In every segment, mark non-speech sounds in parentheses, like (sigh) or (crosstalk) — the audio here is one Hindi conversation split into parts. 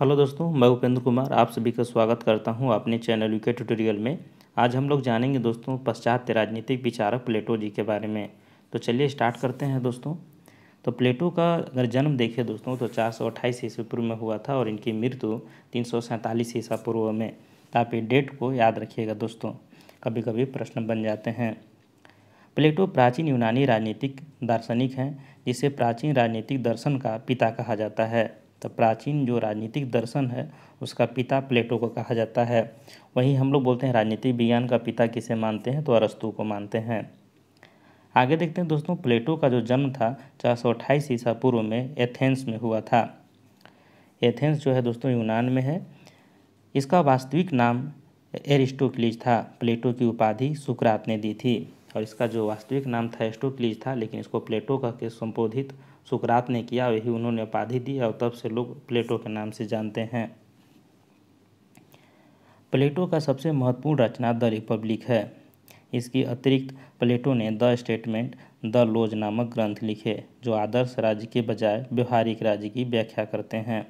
हेलो दोस्तों मैं उपेंद्र कुमार आप सभी का स्वागत करता हूं अपने चैनल के ट्यूटोरियल में आज हम लोग जानेंगे दोस्तों पश्चात्य राजनीतिक विचारक प्लेटो जी के बारे में तो चलिए स्टार्ट करते हैं दोस्तों तो प्लेटो का अगर जन्म देखें दोस्तों तो चार सौ अट्ठाईस ईस्वी पूर्व में हुआ था और इनकी मृत्यु तीन सौ सैंतालीस ईसा पूर्व में तो आप ये डेट को याद रखिएगा दोस्तों कभी कभी प्रश्न बन जाते हैं प्लेटो प्राचीन यूनानी राजनीतिक दार्शनिक हैं जिसे प्राचीन राजनीतिक दर्शन का पिता कहा जाता है तो प्राचीन जो राजनीतिक दर्शन है उसका पिता प्लेटो को कहा जाता है वहीं हम लोग बोलते हैं राजनीतिक विज्ञान का पिता किसे मानते हैं तो अरस्तु को मानते हैं आगे देखते हैं दोस्तों प्लेटो का जो जन्म था चार सौ अट्ठाईस ईसा पूर्व में एथेंस में हुआ था एथेंस जो है दोस्तों यूनान में है इसका वास्तविक नाम एरिस्टोक्लीज था प्लेटो की उपाधि सुक्रात ने दी थी और इसका जो वास्तविक नाम था एस्टोक्लीज था लेकिन इसको प्लेटो का के संबोधित सुकरात ने किया वही उन्होंने उपाधि दी और तब से लोग प्लेटो के नाम से जानते हैं प्लेटो का सबसे महत्वपूर्ण रचना द रिपब्लिक है इसके अतिरिक्त प्लेटो ने द स्टेटमेंट द लोज नामक ग्रंथ लिखे जो आदर्श राज्य के बजाय व्यवहारिक राज्य की व्याख्या करते हैं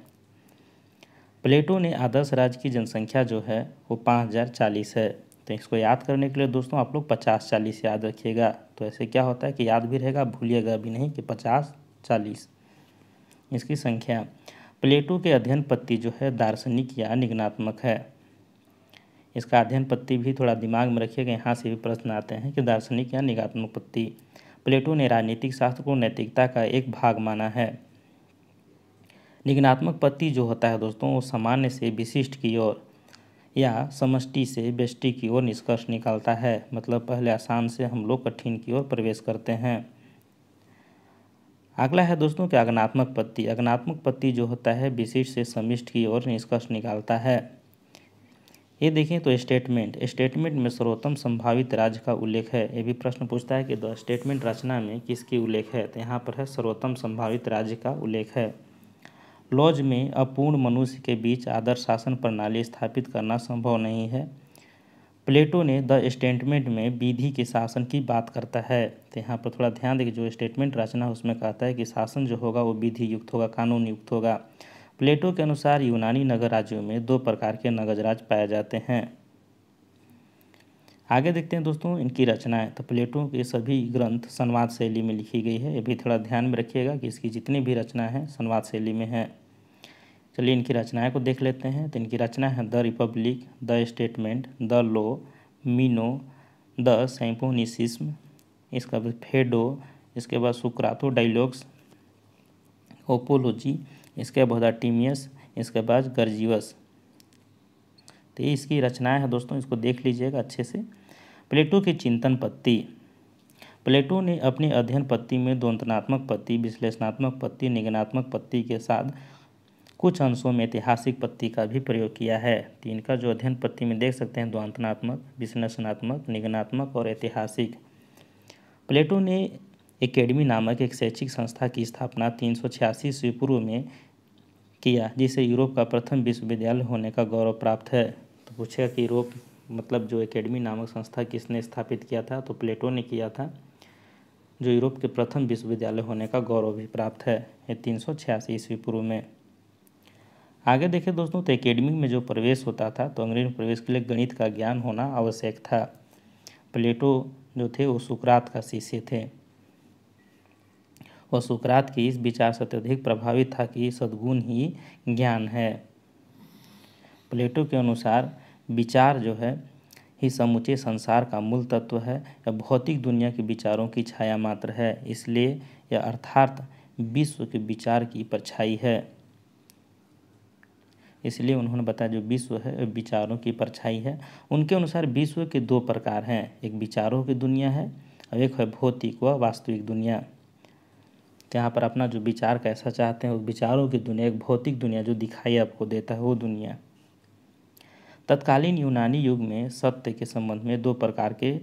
प्लेटो ने आदर्श राज्य की जनसंख्या जो है वो पाँच हज़ार चालीस है तो इसको याद करने के लिए दोस्तों आप लोग पचास चालीस याद रखिएगा तो ऐसे क्या होता है कि याद भी रहेगा भूलिएगा भी नहीं कि पचास चालीस इसकी संख्या प्लेटो के अध्ययन पत्ति जो है दार्शनिक या निगनात्मक है इसका अध्ययन पत्ति भी थोड़ा दिमाग में रखिएगा यहाँ से भी प्रश्न आते हैं कि दार्शनिक या निगात्मक पत्ति प्लेटो ने राजनीतिक शास्त्र को नैतिकता का एक भाग माना है निगनात्मक पत्ति जो होता है दोस्तों वो सामान्य से विशिष्ट की ओर या समष्टि से बेष्टि की ओर निष्कर्ष निकालता है मतलब पहले आसान से हम लोग कठिन की ओर प्रवेश करते हैं अगला है दोस्तों कि अग्नात्मक पत्ति अग्नात्मक पत्ति जो होता है विशिष्ट से समिष्ट की ओर निष्कर्ष निकालता है ये देखें तो स्टेटमेंट स्टेटमेंट में सर्वोत्तम संभावित राज्य का उल्लेख है ये भी प्रश्न पूछता है कि स्टेटमेंट रचना में किसकी उल्लेख है तो यहाँ पर है सर्वोत्तम संभावित राज्य का उल्लेख है लॉज में अपूर्ण मनुष्य के बीच आदर्श शासन प्रणाली स्थापित करना संभव नहीं है प्लेटो ने द स्टेटमेंट में विधि के शासन की बात करता है तो यहाँ पर थोड़ा ध्यान दें जो स्टेटमेंट रचना है उसमें कहता है कि शासन जो होगा वो विधि युक्त होगा कानून युक्त होगा प्लेटो के अनुसार यूनानी नगर राज्यों में दो प्रकार के नगर पाए जाते हैं आगे देखते हैं दोस्तों इनकी रचनाएं तो प्लेटो के सभी ग्रंथ संवाद शैली में लिखी गई है ये भी थोड़ा ध्यान में रखिएगा कि इसकी जितनी भी रचनाएं हैं संवाद शैली में हैं चलिए तो इनकी रचनाएं को देख लेते हैं तो इनकी रचना है the Republic the statement the laws Meno the symposium इसका बाद फेडो इसके बाद सुक्रातो डाइलॉग्स ओपोलोजी इसके बाद टीमियस इसके बाद गर्जीवस तो ये इसकी रचनाएं हैं दोस्तों इसको देख लीजिएगा अच्छे से प्लेटो की चिंतन पत्ती प्लेटो ने अपनी अध्ययन पत्ती में द्वंदनात्मक पत्ती विश्लेषणात्मक पत्ती निगनात्मक पत्ती के साथ कुछ अंशों में ऐतिहासिक पत्ति का भी प्रयोग किया है तीन इनका जो अध्ययन पत्ति में देख सकते हैं द्वांतनात्मक विश्लेषणात्मक निगनात्मक और ऐतिहासिक प्लेटो ने एकेडमी नामक एक शैक्षिक संस्था की स्थापना तीन सौ छियासी पूर्व में किया जिसे यूरोप का प्रथम विश्वविद्यालय होने का गौरव प्राप्त है तो पूछेगा कि यूरोप मतलब जो एकेडमी नामक संस्था किसने स्थापित किया था तो प्लेटो ने किया था जो यूरोप के प्रथम विश्वविद्यालय होने का गौरव भी प्राप्त है ये तीन सौ छियासी ईस्वी पूर्व में आगे देखें दोस्तों तो एकेडमी में जो प्रवेश होता था तो अंग्रेज में प्रवेश के लिए गणित का ज्ञान होना आवश्यक था प्लेटो जो थे वो सुकरात का शिष्य थे और सुकरात की इस विचार से अत्यधिक प्रभावित था कि सद्गुण ही ज्ञान है प्लेटो के अनुसार विचार जो है ही समूचे संसार का मूल तत्व है यह भौतिक दुनिया के विचारों की छाया मात्र है इसलिए यह अर्थात विश्व के विचार की परछाई है इसलिए उन्होंने बताया जो विश्व है विचारों की परछाई है उनके अनुसार विश्व के दो प्रकार हैं एक विचारों की दुनिया है और एक है भौतिक व वास्तविक दुनिया जहाँ तो पर अपना जो विचार कैसा चाहते हैं उस विचारों की दुनिया एक भौतिक दुनिया जो दिखाई आपको देता है वो दुनिया तत्कालीन यूनानी युग में सत्य के संबंध में दो प्रकार के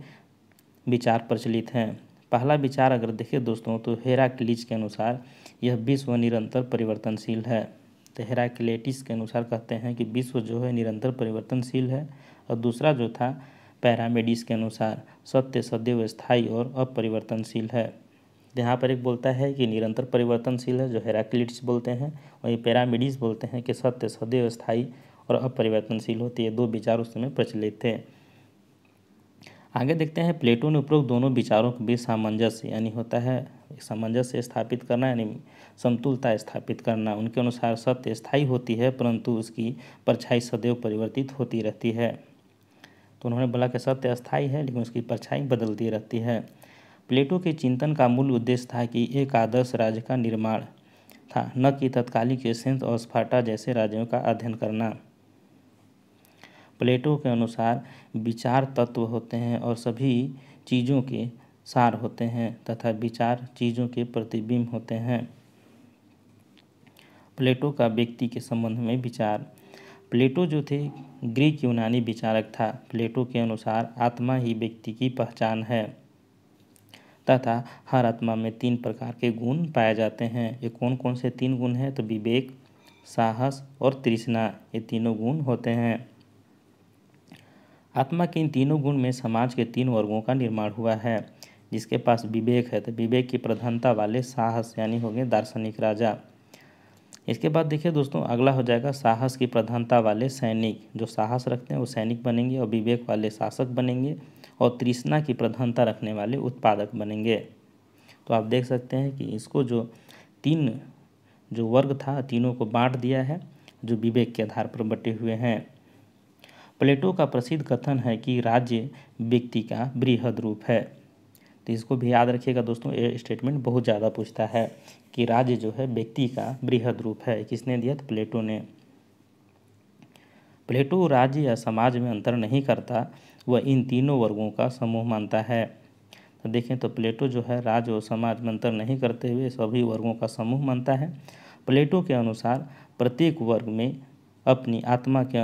विचार प्रचलित हैं पहला विचार अगर देखें दोस्तों तो हेरा क्लीज के अनुसार यह विश्व निरंतर परिवर्तनशील है तो हेराक्लेटिस के अनुसार कहते हैं कि विश्व जो है निरंतर परिवर्तनशील है और दूसरा जो था पैरामेडिस के अनुसार सत्य सदैव स्थायी और अपरिवर्तनशील है यहाँ पर एक बोलता है कि निरंतर परिवर्तनशील है जो हेराक्लिट्स बोलते हैं ये पैरामिडिस बोलते हैं कि सत्य सदैव स्थायी और अपरिवर्तनशील होती है दो विचार उस समय प्रचलित थे आगे देखते हैं प्लेटो ने उपरोक्त दोनों विचारों के बीच सामंजस्य यानी होता है सामंजस्य स्थापित करना यानी समतुलता स्थापित करना उनके अनुसार सत्य स्थायी होती है परंतु उसकी परछाई सदैव परिवर्तित होती रहती है तो उन्होंने बोला कि सत्य अस्थायी है लेकिन उसकी परछाई बदलती रहती है प्लेटो के चिंतन का मूल उद्देश्य था कि एक आदर्श राज्य का निर्माण था न कि तत्कालिक एसेंस और स्फाटा जैसे राज्यों का अध्ययन करना प्लेटो के अनुसार विचार तत्व होते हैं और सभी चीज़ों के सार होते हैं तथा विचार चीज़ों के प्रतिबिंब होते हैं प्लेटो का व्यक्ति के संबंध में विचार प्लेटो जो थे ग्रीक यूनानी विचारक था प्लेटो के अनुसार आत्मा ही व्यक्ति की पहचान है तथा हर आत्मा में तीन प्रकार के गुण पाए जाते हैं ये कौन कौन से तीन गुण हैं तो विवेक साहस और तृष्णा ये तीनों गुण होते हैं आत्मा के इन तीनों गुण में समाज के तीन वर्गों का निर्माण हुआ है जिसके पास विवेक है तो विवेक की प्रधानता वाले साहस यानी हो गए दार्शनिक राजा इसके बाद देखिए दोस्तों अगला हो जाएगा साहस की प्रधानता वाले सैनिक जो साहस रखते हैं वो सैनिक बनेंगे और विवेक वाले शासक बनेंगे और तृष्णा की प्रधानता रखने वाले उत्पादक बनेंगे तो आप देख सकते हैं कि इसको जो तीन जो वर्ग था तीनों को बांट दिया है जो विवेक के आधार पर बटे हुए हैं प्लेटो का प्रसिद्ध कथन है कि राज्य व्यक्ति का बृहद रूप है तो इसको भी याद रखिएगा दोस्तों ये स्टेटमेंट बहुत ज़्यादा पूछता है कि राज्य जो है व्यक्ति का बृहद रूप है किसने दिया था प्लेटो ने प्लेटो राज्य या समाज में अंतर नहीं करता वह इन तीनों वर्गों का समूह मानता है तो देखें तो प्लेटो जो है राज्य और समाज में अंतर नहीं करते हुए सभी वर्गों का समूह मानता है प्लेटो के अनुसार प्रत्येक वर्ग में अपनी आत्मा के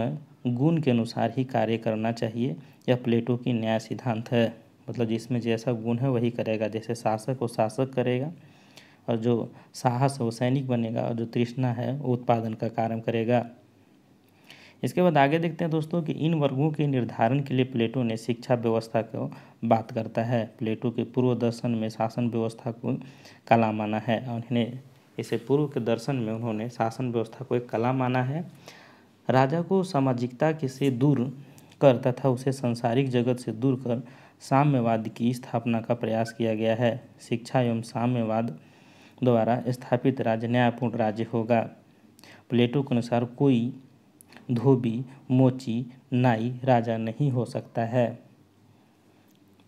गुण के अनुसार ही कार्य करना चाहिए यह प्लेटो की न्याय सिद्धांत है मतलब जिसमें जैसा गुण है वही करेगा जैसे शासक वो शासक करेगा और जो साहस है वो सैनिक बनेगा और जो तृष्णा है वो उत्पादन का कार्य करेगा इसके बाद आगे देखते हैं दोस्तों कि इन वर्गों के निर्धारण के लिए प्लेटो ने शिक्षा व्यवस्था को बात करता है प्लेटो के पूर्व दर्शन में शासन व्यवस्था को कला माना है और इन्हें इसे पूर्व के दर्शन में उन्होंने शासन व्यवस्था को एक कला माना है राजा को सामाजिकता के से दूर कर तथा उसे सांसारिक जगत से दूर कर साम्यवाद की स्थापना का प्रयास किया गया है शिक्षा एवं साम्यवाद द्वारा स्थापित राज्य न्यायपूर्ण राज्य होगा प्लेटो के अनुसार कोई धोबी मोची नाई राजा नहीं हो सकता है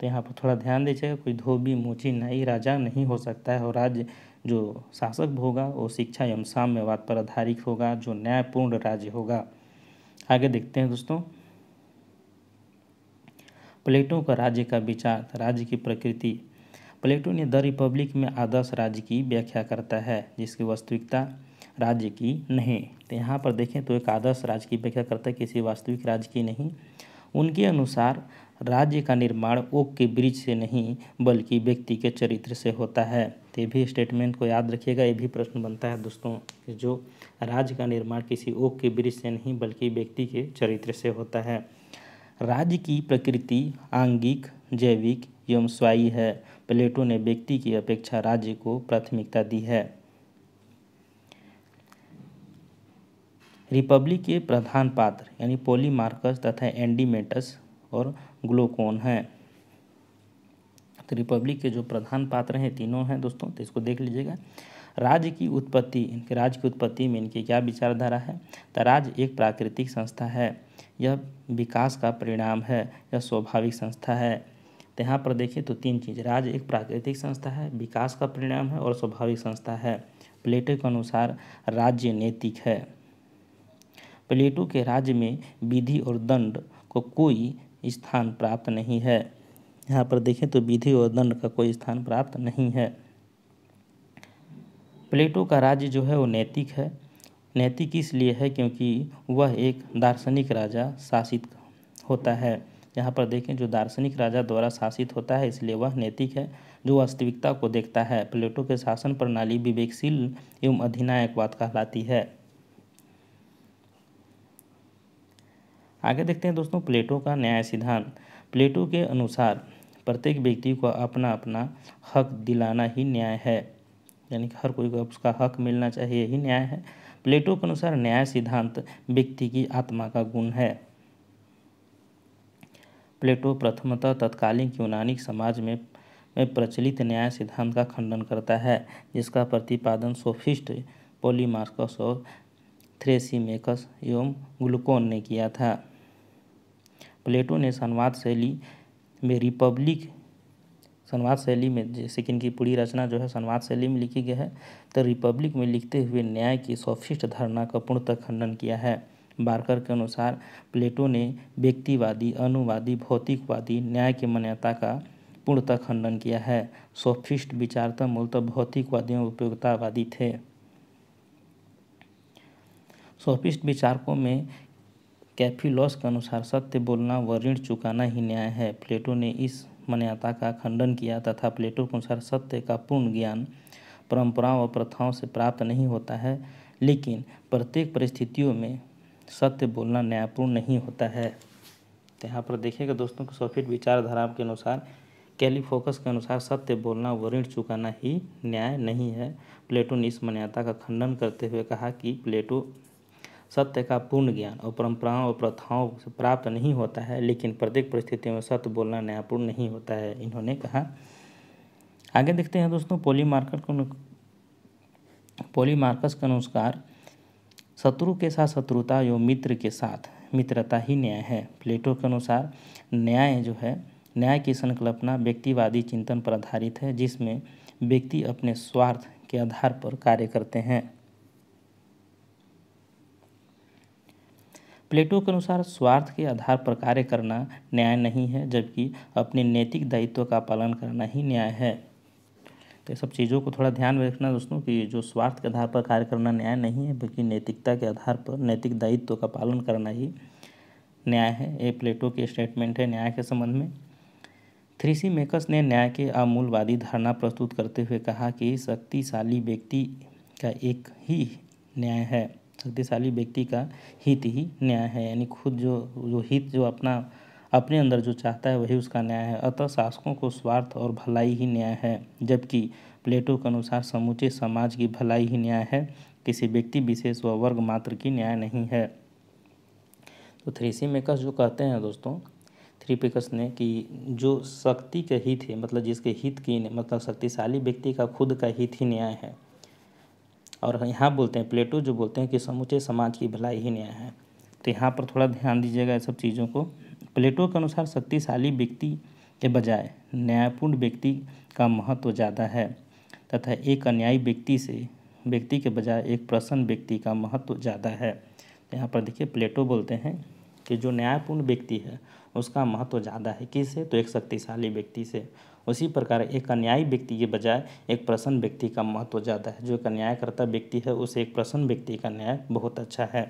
तो यहाँ पर थोड़ा ध्यान दीजिएगा कोई धोबी मोची नाई राजा नहीं हो सकता है और राज्य जो शासक होगा वो शिक्षा एवं साम्यवाद पर आधारित होगा जो न्यायपूर्ण राज्य होगा आगे देखते हैं दोस्तों प्लेटो का राज्य का विचार राज्य की प्रकृति प्लेटो ने द रिपब्लिक में आदर्श राज्य की व्याख्या करता है जिसकी वास्तविकता राज्य की नहीं तो यहाँ पर देखें तो एक आदर्श राज्य की व्याख्या करता है किसी वास्तविक राज्य की नहीं उनके अनुसार राज्य का निर्माण ओक के ब्रिज से नहीं बल्कि व्यक्ति के चरित्र से होता है तो ये भी स्टेटमेंट को याद रखिएगा ये भी प्रश्न बनता है दोस्तों जो राज्य का निर्माण किसी ओक के वृक्ष से नहीं बल्कि व्यक्ति के चरित्र से होता है राज्य की प्रकृति आंगिक जैविक एवं स्वायी है प्लेटो ने व्यक्ति की अपेक्षा राज्य को प्राथमिकता दी है रिपब्लिक के प्रधान पात्र यानी पोलीमार्कस तथा एंडीमेटस और ग्लोकोन हैं रिपब्लिक के जो प्रधान पात्र हैं तीनों हैं दोस्तों तो इसको देख लीजिएगा राज्य की उत्पत्ति इनके राज्य की उत्पत्ति में इनकी क्या विचारधारा है तो राज्य एक प्राकृतिक संस्था है यह विकास का परिणाम है यह स्वाभाविक संस्था है तो यहाँ पर देखिए तो तीन चीज़ राज्य एक प्राकृतिक संस्था है विकास का परिणाम है और स्वाभाविक संस्था है प्लेटो के अनुसार राज्य नैतिक है प्लेटो के राज्य में विधि और दंड को कोई स्थान प्राप्त नहीं है यहाँ पर देखें तो विधि और दंड का कोई स्थान प्राप्त नहीं है प्लेटो का राज्य जो है वो नैतिक है नैतिक इसलिए है क्योंकि वह एक दार्शनिक राजा शासित होता है यहाँ पर देखें जो दार्शनिक राजा द्वारा शासित होता है इसलिए वह नैतिक है जो वास्तविकता को देखता है प्लेटो के शासन प्रणाली विवेकशील एवं अधिनायकवाद कहलाती है आगे देखते हैं दोस्तों प्लेटो का न्याय सिद्धांत प्लेटो के अनुसार प्रत्येक व्यक्ति को अपना अपना हक दिलाना ही न्याय है यानी कि हर कोई को उसका हक मिलना चाहिए यही न्याय है प्लेटो के अनुसार न्याय सिद्धांत व्यक्ति की आत्मा का गुण है प्लेटो प्रथमतः तत्कालीन यूनानी समाज में में प्रचलित न्याय सिद्धांत का खंडन करता है जिसका प्रतिपादन सोफिस्ट पोलीमार्कस और थ्रेसीमेकस एवं ग्लूकोन ने किया था प्लेटो ने संवाद शैली में रिपब्लिक संवाद शैली में जैसे कि इनकी पूरी रचना जो है संवाद शैली में लिखी गई है तो रिपब्लिक में लिखते हुए न्याय की सॉफिस्ट धारणा का पूर्णतः खंडन किया है बारकर के अनुसार प्लेटो ने व्यक्तिवादी अनुवादी भौतिकवादी न्याय की मान्यता का पूर्णतः खंडन किया है सोफिस्ट विचारता मूलतः भौतिकवादी और उपयोगितावादी थे सोफिस्ट विचारकों में कैफीलॉस के अनुसार सत्य बोलना व ऋण चुकाना ही न्याय है प्लेटो ने इस मान्यता का खंडन किया तथा प्लेटो के अनुसार सत्य का पूर्ण ज्ञान परंपराओं व प्रथाओं से प्राप्त नहीं होता है लेकिन प्रत्येक परिस्थितियों में सत्य बोलना न्यायपूर्ण नहीं होता है तो यहाँ पर देखिएगा दोस्तों को सोफिट विचारधारा के अनुसार कैलिफोकस के अनुसार सत्य बोलना व ऋण चुकाना ही न्याय नहीं है प्लेटो ने इस मान्यता का खंडन करते हुए कहा कि प्लेटो सत्य का पूर्ण ज्ञान और परंपराओं और प्रथाओं से प्राप्त नहीं होता है लेकिन प्रत्येक परिस्थिति में सत्य बोलना न्यायपूर्ण नहीं होता है इन्होंने कहा आगे देखते हैं दोस्तों पोली मार्कर पोली मार्कस के अनुसार शत्रु के साथ शत्रुता एवं मित्र के साथ मित्रता ही न्याय है प्लेटो के अनुसार न्याय जो है न्याय की संकल्पना व्यक्तिवादी चिंतन पर आधारित है जिसमें व्यक्ति अपने स्वार्थ के आधार पर कार्य करते हैं प्लेटो के अनुसार स्वार्थ के आधार पर कार्य करना न्याय नहीं है जबकि अपने नैतिक दायित्व का पालन करना ही न्याय है तो ये सब चीज़ों को थोड़ा ध्यान में रखना दोस्तों कि जो स्वार्थ के आधार पर कार्य करना न्याय नहीं है बल्कि नैतिकता के आधार पर नैतिक दायित्व का पालन करना ही न्याय है ये प्लेटो के स्टेटमेंट है न्याय के संबंध में थ्रीसी मेकर्स ने न्याय के अमूलवादी धारणा प्रस्तुत करते हुए कहा कि शक्तिशाली व्यक्ति का एक ही न्याय है शक्तिशाली व्यक्ति का हित ही न्याय है यानी खुद जो जो हित जो अपना अपने अंदर जो चाहता है वही उसका न्याय है अतः शासकों को स्वार्थ और भलाई ही न्याय है जबकि प्लेटो के अनुसार समूचे समाज की भलाई ही न्याय है किसी व्यक्ति विशेष व वर्ग मात्र की न्याय नहीं है तो थ्री सी मेकर्स जो कहते हैं दोस्तों थ्री पेकर्स ने कि जो शक्ति के हित है मतलब जिसके हित की मतलब शक्तिशाली व्यक्ति का खुद का हित ही न्याय है और यहाँ बोलते हैं प्लेटो जो बोलते हैं कि समूचे समाज की भलाई ही न्याय है तो यहाँ पर थोड़ा ध्यान दीजिएगा सब चीज़ों को प्लेटो के अनुसार शक्तिशाली व्यक्ति के बजाय न्यायपूर्ण व्यक्ति का महत्व ज़्यादा है तथा एक अन्यायी व्यक्ति से व्यक्ति के बजाय एक प्रसन्न व्यक्ति का महत्व ज़्यादा है तो यहाँ पर देखिए प्लेटो बोलते हैं कि जो न्यायपूर्ण व्यक्ति है उसका महत्व ज़्यादा है किससे तो एक शक्तिशाली व्यक्ति से उसी प्रकार एक अन्यायी व्यक्ति के बजाय एक प्रसन्न व्यक्ति का महत्व ज़्यादा है जो एक अन्यायकर्ता व्यक्ति है उसे एक प्रसन्न व्यक्ति का न्याय बहुत अच्छा है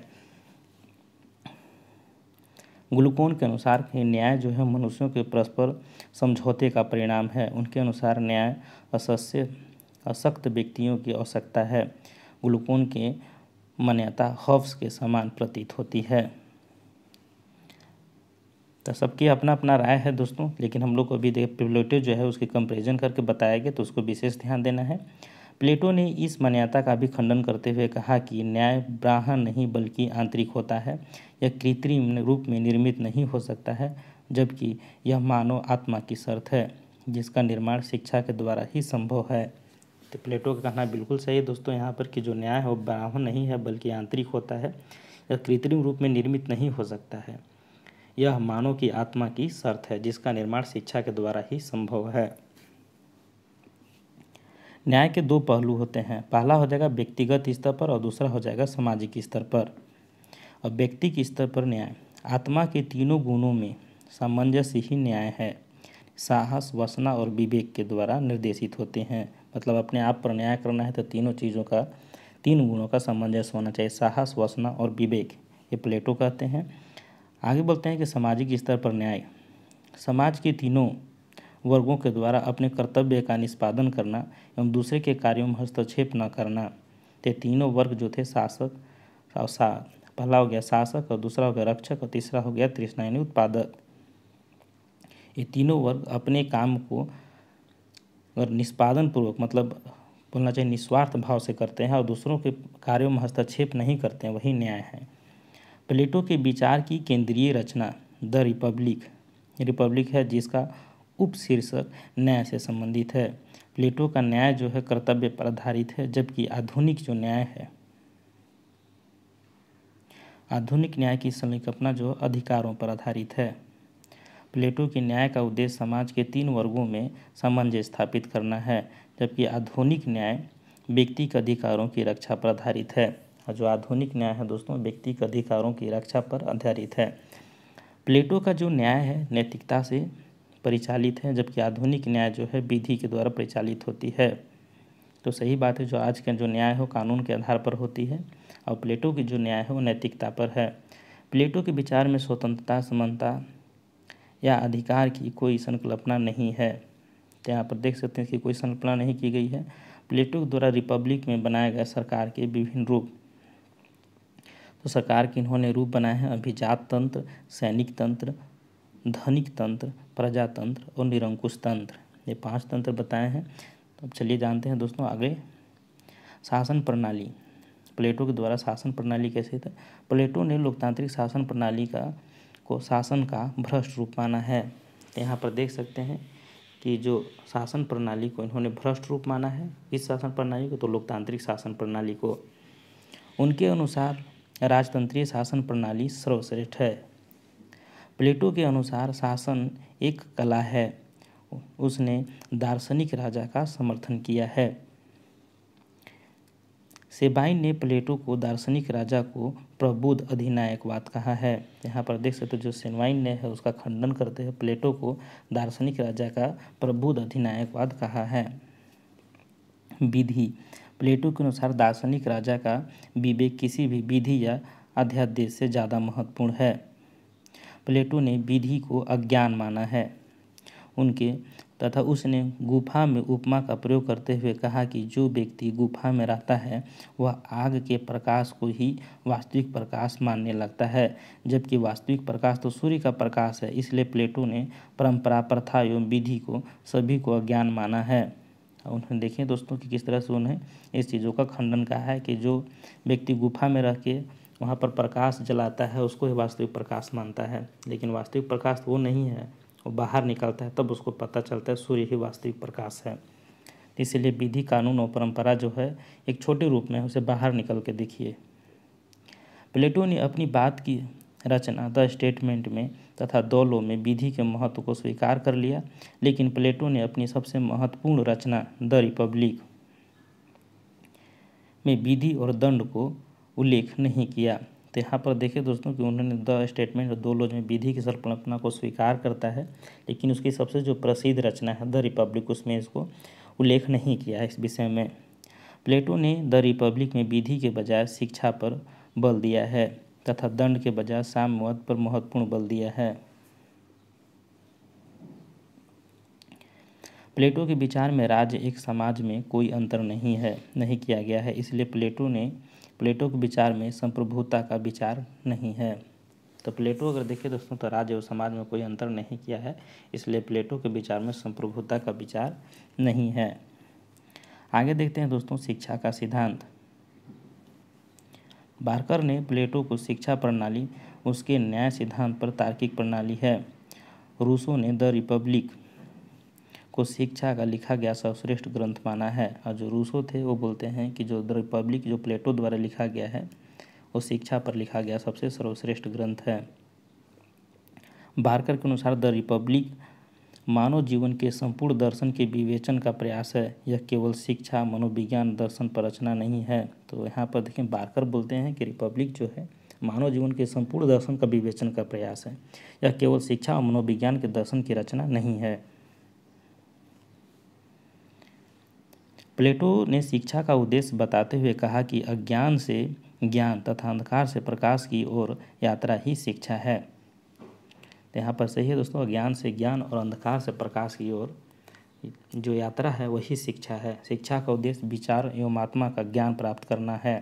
ग्लूकोन के अनुसार न्याय जो है मनुष्यों के परस्पर समझौते का परिणाम है उनके अनुसार न्याय असस्य असक्त व्यक्तियों की आवश्यकता है ग्लूकोन के मान्यता हफ्स के समान प्रतीत होती है तो सबकी अपना अपना राय है दोस्तों लेकिन हम लोग को अभी देख प्लेटो जो है उसके कंपेरिजन करके बताया गया तो उसको विशेष ध्यान देना है प्लेटो ने इस मान्यता का भी खंडन करते हुए कहा कि न्याय ब्राह्मण नहीं बल्कि आंतरिक होता है यह कृत्रिम रूप में निर्मित नहीं हो सकता है जबकि यह मानव आत्मा की शर्त है जिसका निर्माण शिक्षा के द्वारा ही संभव है तो प्लेटो का कहना बिल्कुल सही है दोस्तों यहाँ पर कि जो न्याय है वो ब्राह्मण नहीं है बल्कि आंतरिक होता है यह कृत्रिम रूप में निर्मित नहीं हो सकता है यह मानव की आत्मा की शर्त है जिसका निर्माण शिक्षा के द्वारा ही संभव है न्याय के दो पहलू होते हैं पहला हो जाएगा व्यक्तिगत स्तर पर और दूसरा हो जाएगा सामाजिक स्तर पर और व्यक्ति के स्तर पर न्याय आत्मा के तीनों गुणों में सामंजस्य ही न्याय है साहस वसना और विवेक के द्वारा निर्देशित होते हैं मतलब अपने आप पर न्याय करना है तो तीनों चीज़ों का तीन गुणों का सामंजस्य होना चाहिए साहस वसना और विवेक ये प्लेटो कहते हैं आगे बोलते हैं कि सामाजिक स्तर पर न्याय समाज के तीनों वर्गों के द्वारा अपने कर्तव्य का निष्पादन करना एवं दूसरे के कार्यों में हस्तक्षेप न करना ये तीनों वर्ग जो थे शासक और सा पहला हो गया शासक और दूसरा हो गया रक्षक और तीसरा हो गया यानी उत्पादक ये तीनों वर्ग अपने काम को अगर निष्पादन पूर्वक मतलब बोलना चाहिए निस्वार्थ भाव से करते हैं और दूसरों के कार्यों में हस्तक्षेप नहीं करते हैं वही न्याय है प्लेटो के विचार की केंद्रीय रचना द रिपब्लिक रिपब्लिक है जिसका उपशीर्षक न्याय से संबंधित है प्लेटो का न्याय जो है कर्तव्य पर आधारित है जबकि आधुनिक जो न्याय है आधुनिक न्याय की संकल्पना जो अधिकारों पर आधारित है प्लेटो के न्याय का उद्देश्य समाज के तीन वर्गों में सामंजस्य स्थापित करना है जबकि आधुनिक न्याय व्यक्ति के अधिकारों की रक्षा पर आधारित है जो आधुनिक न्याय है दोस्तों व्यक्ति के अधिकारों की रक्षा पर आधारित है प्लेटो का जो न्याय है नैतिकता से परिचालित है जबकि आधुनिक न्याय जो है विधि के द्वारा परिचालित होती है तो सही बात है जो आज का जो न्याय हो कानून के आधार पर होती है और प्लेटो की जो न्याय है वो नैतिकता पर है प्लेटो के विचार में स्वतंत्रता समानता या अधिकार की कोई संकल्पना नहीं है तो यहाँ पर देख सकते हैं कि कोई संकल्पना नहीं की गई है प्लेटो द्वारा रिपब्लिक में बनाए गए सरकार के विभिन्न रूप तो सरकार के इन्होंने रूप बनाए हैं अभिजात तंत्र सैनिक तंत्र धनिक तंत्र प्रजातंत्र और निरंकुश तंत्र ये पांच तंत्र बताए हैं तो अब चलिए जानते हैं दोस्तों आगे शासन प्रणाली प्लेटो के द्वारा शासन प्रणाली कैसे था प्लेटो ने लोकतांत्रिक शासन प्रणाली का को शासन का भ्रष्ट रूप माना है तो यहाँ पर देख सकते हैं कि जो शासन प्रणाली को इन्होंने भ्रष्ट रूप माना है इस शासन प्रणाली को तो लोकतांत्रिक शासन प्रणाली को उनके अनुसार राजतंत्रीय शासन प्रणाली सर्वश्रेष्ठ है प्लेटो के अनुसार शासन एक कला है उसने दार्शनिक राजा का समर्थन किया है सेबाइन ने प्लेटो को दार्शनिक राजा को प्रबुद्ध अधिनायकवाद कहा है यहाँ पर देख सकते तो जो सेनवाइन ने है उसका खंडन करते हुए प्लेटो को दार्शनिक राजा का प्रबुद्ध अधिनायकवाद कहा है विधि प्लेटो के अनुसार दार्शनिक राजा का विवेक किसी भी विधि या अध्यादेश से ज़्यादा महत्वपूर्ण है प्लेटो ने विधि को अज्ञान माना है उनके तथा उसने गुफा में उपमा का प्रयोग करते हुए कहा कि जो व्यक्ति गुफा में रहता है वह आग के प्रकाश को ही वास्तविक प्रकाश मानने लगता है जबकि वास्तविक प्रकाश तो सूर्य का प्रकाश है इसलिए प्लेटो ने परंपरा प्रथा एवं विधि को सभी को अज्ञान माना है उन्होंने देखें दोस्तों कि किस तरह से उन्हें इस चीज़ों का खंडन कहा है कि जो व्यक्ति गुफा में रह के वहाँ पर प्रकाश जलाता है उसको ही वास्तविक प्रकाश मानता है लेकिन वास्तविक प्रकाश वो नहीं है वो बाहर निकलता है तब उसको पता चलता है सूर्य ही वास्तविक प्रकाश है इसीलिए विधि कानून और परंपरा जो है एक छोटे रूप में उसे बाहर निकल के देखिए प्लेटो ने अपनी बात की रचना द स्टेटमेंट में तथा दोलो में विधि के महत्व को स्वीकार कर लिया लेकिन प्लेटो ने अपनी सबसे महत्वपूर्ण रचना द रिपब्लिक में विधि और दंड को उल्लेख नहीं किया तो यहाँ पर देखें दोस्तों कि उन्होंने द स्टेटमेंट और दो लोज में विधि की सल्पना को स्वीकार करता है लेकिन उसकी सबसे जो प्रसिद्ध रचना है द रिपब्लिक उसमें इसको उल्लेख नहीं किया इस विषय में प्लेटो ने द रिपब्लिक में विधि के बजाय शिक्षा पर बल दिया है तथा दंड के बजाय साम्यवाद पर महत्वपूर्ण बल दिया है प्लेटो के विचार में राज्य एक समाज में कोई अंतर नहीं है नहीं किया गया है इसलिए प्लेटो ने प्लेटो के विचार में संप्रभुता का विचार नहीं है तो प्लेटो अगर देखें दोस्तों तो राज्य और समाज में कोई अंतर नहीं किया है इसलिए प्लेटो के विचार में संप्रभुता का विचार नहीं है आगे देखते हैं दोस्तों शिक्षा का सिद्धांत बारकर ने प्लेटो को शिक्षा प्रणाली उसके न्याय सिद्धांत पर तार्किक प्रणाली है रूसो ने द रिपब्लिक को शिक्षा का लिखा गया सर्वश्रेष्ठ ग्रंथ माना है और जो रूसो थे वो बोलते हैं कि जो द रिपब्लिक जो प्लेटो द्वारा लिखा गया है वो शिक्षा पर लिखा गया सबसे सर्वश्रेष्ठ ग्रंथ है बारकर के अनुसार द रिपब्लिक मानव जीवन के संपूर्ण दर्शन के विवेचन का प्रयास है यह केवल शिक्षा मनोविज्ञान दर्शन पर रचना नहीं है तो यहाँ पर देखें बारकर बोलते हैं कि रिपब्लिक जो है मानव जीवन के संपूर्ण दर्शन का विवेचन का प्रयास है यह केवल शिक्षा और मनोविज्ञान के दर्शन की रचना नहीं है प्लेटो ने शिक्षा का उद्देश्य बताते हुए कहा कि अज्ञान से ज्ञान तथा अंधकार से प्रकाश की ओर यात्रा ही शिक्षा है तो यहाँ पर सही है दोस्तों ज्ञान से ज्ञान और अंधकार से प्रकाश की ओर जो यात्रा है वही शिक्षा है शिक्षा का उद्देश्य विचार एवं आत्मा का ज्ञान प्राप्त करना है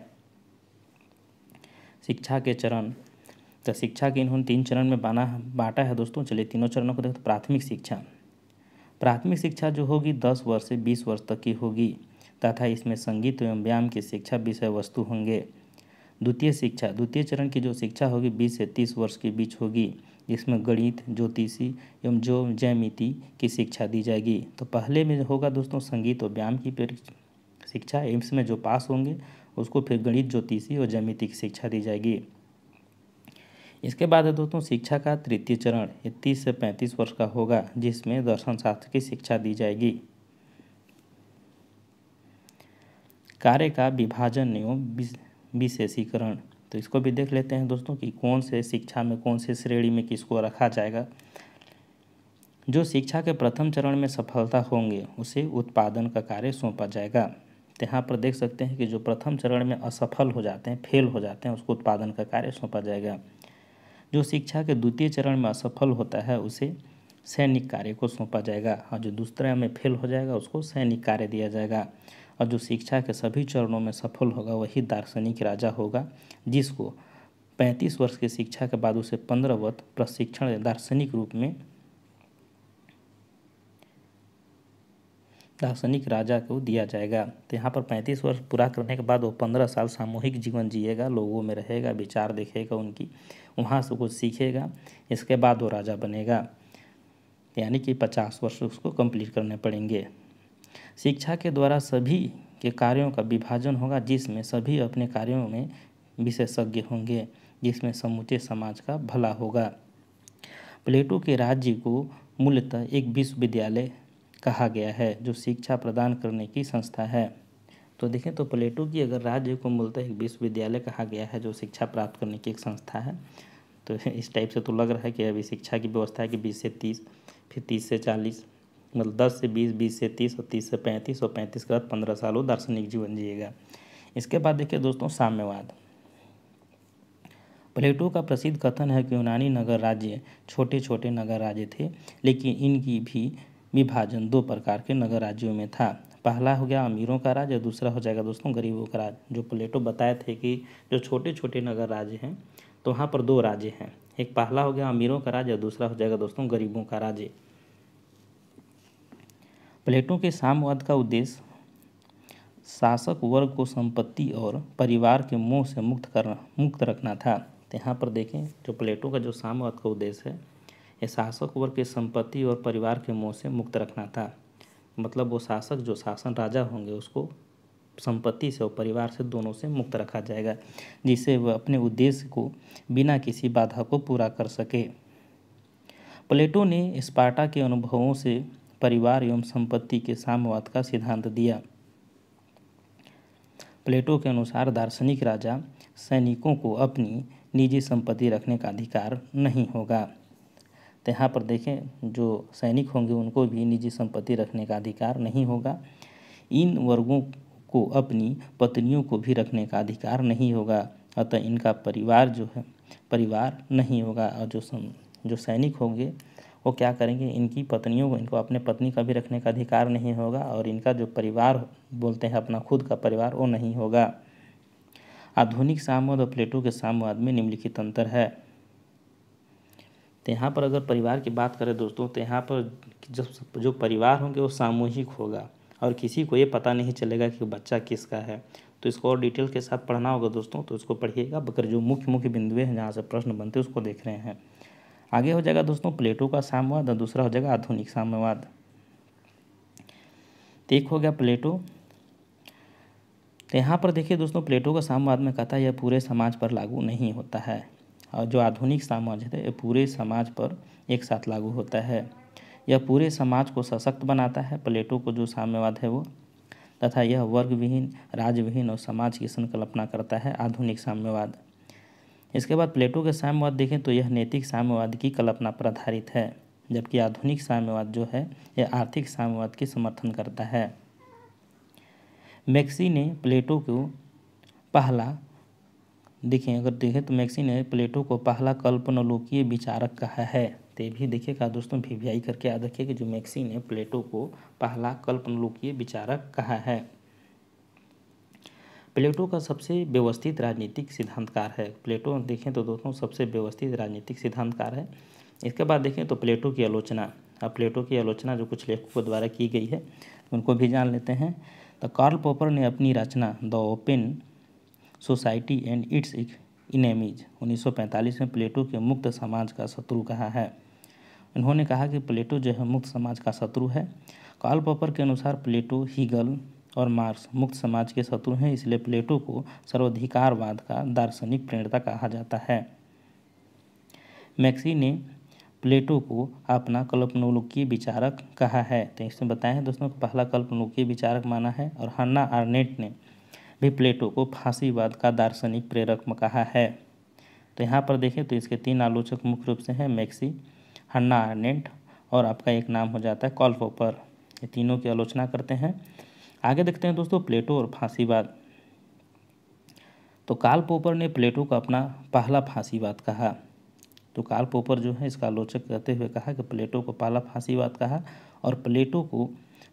शिक्षा के चरण तो शिक्षा के इन्होंने तीन चरण में बना बांटा है दोस्तों चलिए तीनों चरणों को देखते प्राथमिक शिक्षा प्राथमिक शिक्षा जो होगी दस वर्ष से बीस वर्ष तक की होगी तथा इसमें संगीत एवं व्यायाम की शिक्षा विषय वस्तु होंगे द्वितीय शिक्षा द्वितीय चरण की जो शिक्षा होगी बीस से तीस वर्ष के बीच होगी जिसमें गणित ज्योतिषी एवं जो जयमिति की शिक्षा दी जाएगी तो पहले में होगा दोस्तों संगीत और व्यायाम की शिक्षा एम्स में जो पास होंगे उसको फिर गणित ज्योतिषी और जयमिति की शिक्षा दी जाएगी इसके बाद है दोस्तों शिक्षा का तृतीय चरण इकतीस से पैंतीस वर्ष का होगा जिसमें दर्शन शास्त्र की शिक्षा दी जाएगी कार्य का विभाजन एवं विशेषीकरण तो इसको भी देख लेते हैं दोस्तों कि कौन से शिक्षा में कौन से श्रेणी में किसको रखा जाएगा जो शिक्षा के प्रथम चरण में सफलता होंगे उसे उत्पादन का कार्य सौंपा जाएगा तो यहाँ पर देख सकते हैं कि जो प्रथम चरण में असफल हो जाते हैं फेल हो जाते हैं उसको उत्पादन का कार्य सौंपा जाएगा जो शिक्षा के द्वितीय चरण में असफल होता है उसे सैनिक कार्य को सौंपा जाएगा और जो दूसरा में फेल हो जाएगा उसको सैनिक कार्य दिया जाएगा और जो शिक्षा के सभी चरणों में सफल होगा वही दार्शनिक राजा होगा जिसको पैंतीस वर्ष की शिक्षा के बाद उसे पंद्रह वर्ष प्रशिक्षण दार्शनिक रूप में दार्शनिक राजा को दिया जाएगा तो यहाँ पर पैंतीस वर्ष पूरा करने के बाद वो पंद्रह साल सामूहिक जीवन जिएगा लोगों में रहेगा विचार देखेगा उनकी वहाँ से कुछ सीखेगा इसके बाद वो राजा बनेगा यानी कि पचास वर्ष उसको कंप्लीट करने पड़ेंगे शिक्षा के द्वारा सभी के कार्यों का विभाजन होगा जिसमें सभी अपने कार्यों में विशेषज्ञ होंगे जिसमें समूचे समाज का भला होगा प्लेटो के राज्य को मूलतः एक विश्वविद्यालय कहा गया है जो शिक्षा प्रदान करने की संस्था है तो देखें तो प्लेटो की अगर राज्य को मूलतः एक विश्वविद्यालय कहा गया है जो शिक्षा प्राप्त करने की एक संस्था है तो (laughs) इस टाइप से तो लग रहा है कि अभी शिक्षा की व्यवस्था है कि बीस से तीस फिर तीस से चालीस मतलब दस से बीस बीस से तीस और तीस से पैंतीस और पैंतीस के बाद पंद्रह साल वो दार्शनिक जीवन जिएगा इसके बाद देखिए दोस्तों साम्यवाद प्लेटो का प्रसिद्ध कथन है कि यूनानी नगर राज्य छोटे छोटे नगर राज्य थे लेकिन इनकी भी विभाजन दो प्रकार के नगर राज्यों में था पहला हो गया अमीरों का राज्य दूसरा हो जाएगा दोस्तों गरीबों का राज्य जो प्लेटो बताए थे कि जो छोटे छोटे नगर राज्य हैं तो वहाँ पर दो राज्य हैं एक पहला हो गया अमीरों का राज्य दूसरा हो जाएगा दोस्तों गरीबों का राज्य प्लेटो के सामवाद का उद्देश्य शासक वर्ग को संपत्ति और परिवार के मोह से मुक्त करना मुक्त रखना था तो यहाँ पर देखें जो प्लेटो का जो साम्यवाद का उद्देश्य है ये शासक वर्ग के संपत्ति और परिवार के मोह से मुक्त रखना था मतलब वो शासक जो शासन राजा होंगे उसको संपत्ति से और परिवार से दोनों से मुक्त रखा जाएगा जिससे वह अपने उद्देश्य को बिना किसी बाधा को पूरा कर सके प्लेटो ने स्पार्टा के अनुभवों से परिवार एवं संपत्ति के साम्यवाद का सिद्धांत दिया प्लेटो के अनुसार दार्शनिक राजा सैनिकों को अपनी निजी संपत्ति रखने का अधिकार नहीं होगा तो यहाँ पर देखें जो सैनिक होंगे उनको भी निजी संपत्ति रखने का अधिकार नहीं होगा इन वर्गों को अपनी पत्नियों को भी रखने का अधिकार नहीं होगा अतः इनका परिवार जो है परिवार नहीं होगा और जो सम, जो सैनिक होंगे वो क्या करेंगे इनकी पत्नियों को इनको अपने पत्नी का भी रखने का अधिकार नहीं होगा और इनका जो परिवार बोलते हैं अपना खुद का परिवार वो नहीं होगा आधुनिक सामवाद और प्लेटो के सामवाद में निम्नलिखित अंतर है तो यहाँ पर अगर परिवार की बात करें दोस्तों तो यहाँ पर जब जो परिवार होंगे वो सामूहिक होगा और किसी को ये पता नहीं चलेगा कि बच्चा किसका है तो इसको और डिटेल के साथ पढ़ना होगा दोस्तों तो इसको पढ़िएगा बकर जो मुख्य मुख्य बिंदुएं हैं जहाँ से प्रश्न बनते हैं उसको देख रहे हैं आगे हो जाएगा दोस्तों प्लेटो का साम्यवाद और दूसरा हो जाएगा आधुनिक साम्यवाद तो एक हो गया प्लेटो तो यहाँ पर देखिए दोस्तों प्लेटो का साम्यवाद में कहता है यह पूरे समाज पर लागू नहीं होता है और जो आधुनिक साम्यवाद है यह पूरे समाज पर एक साथ लागू होता है यह पूरे समाज को सशक्त बनाता है प्लेटो को जो साम्यवाद है वो तथा यह वर्ग विहीन राज्य विहीन और समाज की संकल्पना करता है आधुनिक साम्यवाद इसके बाद प्लेटो के साम्यवाद देखें तो यह नैतिक साम्यवाद की कल्पना पर आधारित है जबकि आधुनिक साम्यवाद जो है यह आर्थिक साम्यवाद की समर्थन करता है मैक्सी ने प्लेटो को पहला देखें अगर देखें तो मैक्सी ने प्लेटो को पहला कल्पनलोकीय विचारक कहा है तो भी देखिएगा दोस्तों वी वी आई करके याद रखिए कि जो मैक्सी ने प्लेटो को पहला कल्पनलोकीय विचारक कहा है प्लेटो का सबसे व्यवस्थित राजनीतिक सिद्धांतकार है प्लेटो देखें तो दोस्तों सबसे व्यवस्थित राजनीतिक सिद्धांतकार है इसके बाद देखें तो प्लेटो की आलोचना अब प्लेटो की आलोचना जो कुछ लेखकों द्वारा की गई है उनको भी जान लेते हैं तो कार्ल पॉपर ने अपनी रचना the open society and its enemies 1945 में प्लेटो के मुक्त समाज का शत्रु कहा है उन्होंने कहा कि प्लेटो जो है मुक्त समाज का शत्रु है कार्ल पॉपर के अनुसार प्लेटो हीगल और मार्क्स मुक्त समाज के शत्रु हैं इसलिए प्लेटो को सर्वाधिकारवाद का दार्शनिक प्रेरणा कहा जाता है मैक्सी ने प्लेटो को अपना कल्पनोलोकीय विचारक कहा है तो इसमें बताया है दोस्तों पहला कल्पनोलोकीय विचारक माना है और हन्ना आर्नेट ने भी प्लेटो को फांसीवाद का दार्शनिक प्रेरक कहा है तो यहाँ पर देखें तो इसके तीन आलोचक मुख्य रूप से हैं मैक्सी हन्ना आर्नेट और आपका एक नाम हो जाता है कॉल्पोपर ये तीनों की आलोचना करते हैं आगे देखते हैं दोस्तों प्लेटो और फांसीवाद तो काल पोपर ने प्लेटो का अपना पहला फांसीवाद कहा तो काल पोपर जो है इसका आलोचक करते हुए कहा कि प्लेटो को पहला फांसीवाद कहा और प्लेटो को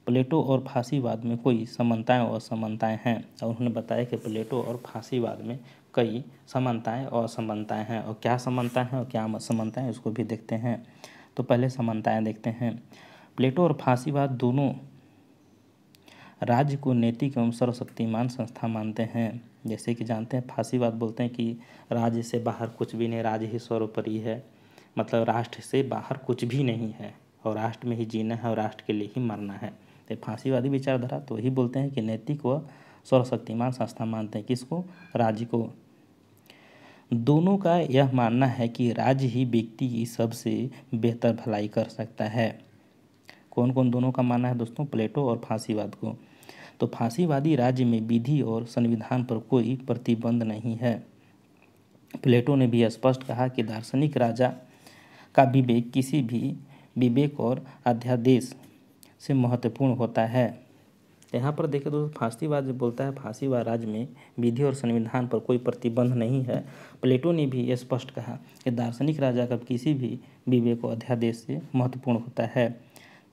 प्लेटो और फांसीवाद में कोई समानताएं और असमानताएँ हैं और उन्होंने बताया कि प्लेटो और फांसीवाद में कई समानताएं और असमानताएँ हैं और क्या समानताएं हैं और क्या असमानताएँ उसको भी देखते हैं तो पहले समानताएँ देखते हैं प्लेटो और फांसीवाद दोनों राज्य को नैतिक एवं सर्वशक्तिमान संस्था मानते हैं जैसे कि जानते हैं फांसीवाद बोलते हैं कि राज्य से बाहर कुछ भी नहीं राज्य ही सर्वोपरि है मतलब राष्ट्र से बाहर कुछ भी नहीं है और राष्ट्र में ही जीना है और राष्ट्र के लिए ही मरना है तो फांसीवादी विचारधारा तो ही बोलते हैं कि नैतिक व सर्वशक्तिमान संस्था मानते हैं किसको राज्य को दोनों का यह मानना है कि राज्य ही व्यक्ति की सबसे बेहतर भलाई कर सकता है कौन कौन दोनों का मानना है दोस्तों प्लेटो और फांसीवाद को तो फांसीवादी राज्य में विधि और संविधान पर कोई प्रतिबंध नहीं है प्लेटो ने भी स्पष्ट कहा कि दार्शनिक राजा का विवेक किसी भी विवेक और अध्यादेश से महत्वपूर्ण होता है यहाँ पर देखें दोस्तों फांसीवाद जो बोलता है फांसीवाद राज्य में विधि और संविधान पर कोई प्रतिबंध नहीं है प्लेटो ने भी स्पष्ट कहा कि दार्शनिक राजा का किसी भी विवेक और अध्यादेश से महत्वपूर्ण होता है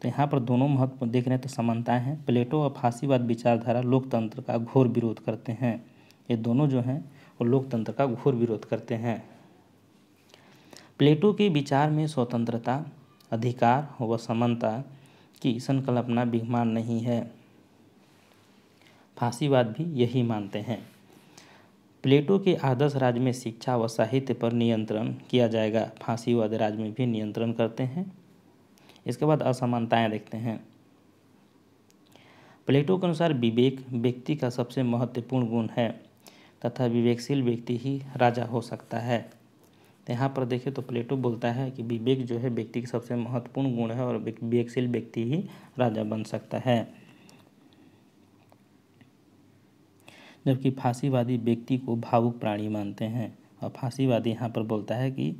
तो यहाँ पर दोनों महत्व देख रहे हैं तो समानताएं हैं प्लेटो और फांसीवाद विचारधारा लोकतंत्र का घोर विरोध करते हैं ये दोनों जो हैं वो लोकतंत्र का घोर विरोध करते हैं प्लेटो के विचार में स्वतंत्रता अधिकार व समानता की संकल्पना विद्यमान नहीं है फांसीवाद भी यही मानते हैं प्लेटो के आदर्श राज्य में शिक्षा व साहित्य पर नियंत्रण किया जाएगा फांसीवाद राज्य में भी नियंत्रण करते हैं इसके बाद असमानताएं देखते हैं प्लेटो के अनुसार विवेक व्यक्ति का सबसे महत्वपूर्ण गुण है तथा विवेकशील व्यक्ति ही राजा हो सकता है तो यहाँ पर देखें तो प्लेटो बोलता है कि विवेक जो है व्यक्ति का सबसे महत्वपूर्ण गुण है और विवेकशील व्यक्ति ही राजा बन सकता है जबकि फांसीवादी व्यक्ति को भावुक प्राणी मानते हैं और फांसीवादी यहाँ पर बोलता है कि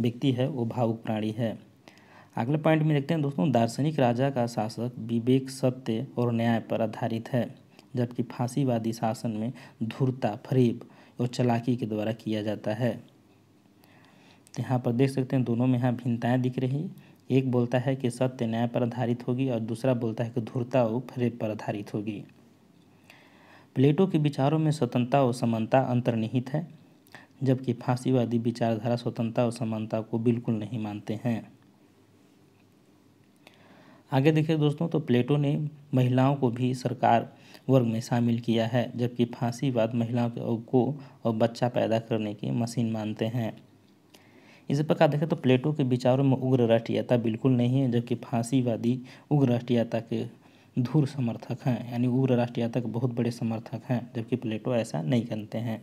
व्यक्ति है वो भावुक प्राणी है अगले पॉइंट में देखते हैं दोस्तों दार्शनिक राजा का शासक विवेक सत्य और न्याय पर आधारित है जबकि फांसीवादी शासन में धूर्ता फरीब और चलाकी के द्वारा किया जाता है यहाँ पर देख सकते हैं दोनों में यहाँ भिन्नताएँ दिख रही एक बोलता है कि सत्य न्याय पर आधारित होगी और दूसरा बोलता है कि धूर्ता और फरेब पर आधारित होगी प्लेटो के विचारों में स्वतंत्रता और समानता अंतर्निहित है जबकि फांसीवादी विचारधारा स्वतंत्रता और समानता को बिल्कुल नहीं मानते हैं आगे देखें दोस्तों तो प्लेटो ने महिलाओं को भी सरकार वर्ग में शामिल किया है जबकि फांसीवाद महिलाओं को और बच्चा पैदा करने की मशीन मानते हैं इस प्रकार देखें तो प्लेटो के विचारों में उग्र राष्ट्रीयता बिल्कुल नहीं है जबकि फांसीवादी उग्र राष्ट्रीयता के धूर समर्थक हैं यानी उग्र राष्ट्रीयता के बहुत बड़े समर्थक हैं जबकि प्लेटो ऐसा नहीं करते हैं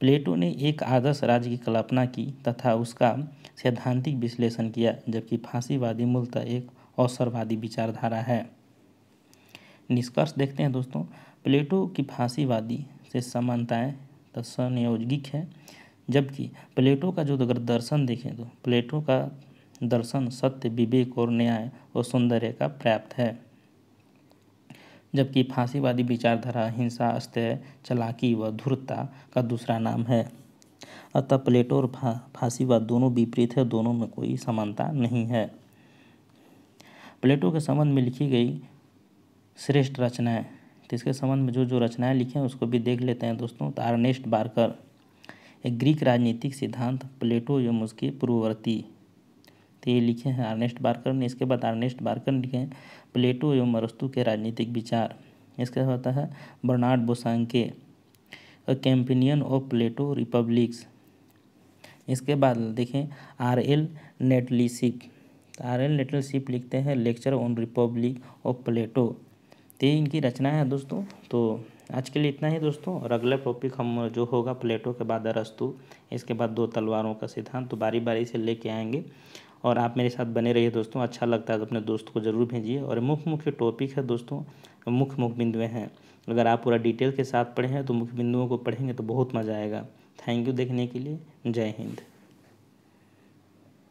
प्लेटो ने एक आदर्श राज्य की कल्पना की तथा उसका सैद्धांतिक विश्लेषण किया जबकि फांसीवादी मूलतः एक अवसरवादी विचारधारा है निष्कर्ष देखते हैं दोस्तों प्लेटो की फांसीवादी से समानताएं तत्संयोगिक है जबकि प्लेटो का जो अगर दर्शन देखें तो प्लेटो का दर्शन सत्य विवेक और न्याय और सौंदर्य का पर्याप्त है जबकि फांसीवादी विचारधारा हिंसा अस्त्य चलाकी व धूर्तता का दूसरा नाम है अतः प्लेटो और फांसीवाद दोनों विपरीत है दोनों में कोई समानता नहीं है प्लेटो के संबंध में लिखी गई श्रेष्ठ रचनाएं तो इसके संबंध में जो जो रचनाएं लिखी हैं उसको भी देख लेते हैं दोस्तों तो आर्नेस्ट बारकर एक ग्रीक राजनीतिक सिद्धांत प्लेटो एवं उसके पूर्ववर्ती तो ये लिखे हैं आर्नेस्ट बारकर ने इसके बाद आर्नेस्ट बारकर लिखे हैं प्लेटो एवं अरस्तु के राजनीतिक विचार इसके होता है Bernard Bosanquet a companion of Plato republics इसके बाद देखें आर एल नेटलिसिक आर्यन लिटलशिप लिखते हैं lecture on Republic of Plato तो ये इनकी रचना है दोस्तों तो आज के लिए इतना ही दोस्तों और अगला टॉपिक हम जो होगा प्लेटो के बाद अरस्तु इसके बाद दो तलवारों का सिद्धांत तो बारी बारी से लेके आएंगे और आप मेरे साथ बने रहिए दोस्तों अच्छा लगता है तो अपने दोस्त को ज़रूर भेजिए और मुख्य मुख्य टॉपिक है दोस्तों मुख्य मुख्य बिंदुएँ हैं अगर आप पूरा डिटेल के साथ पढ़ें तो मुख्य बिंदुओं को पढ़ेंगे तो बहुत मज़ा आएगा थैंक यू देखने के लिए जय हिंद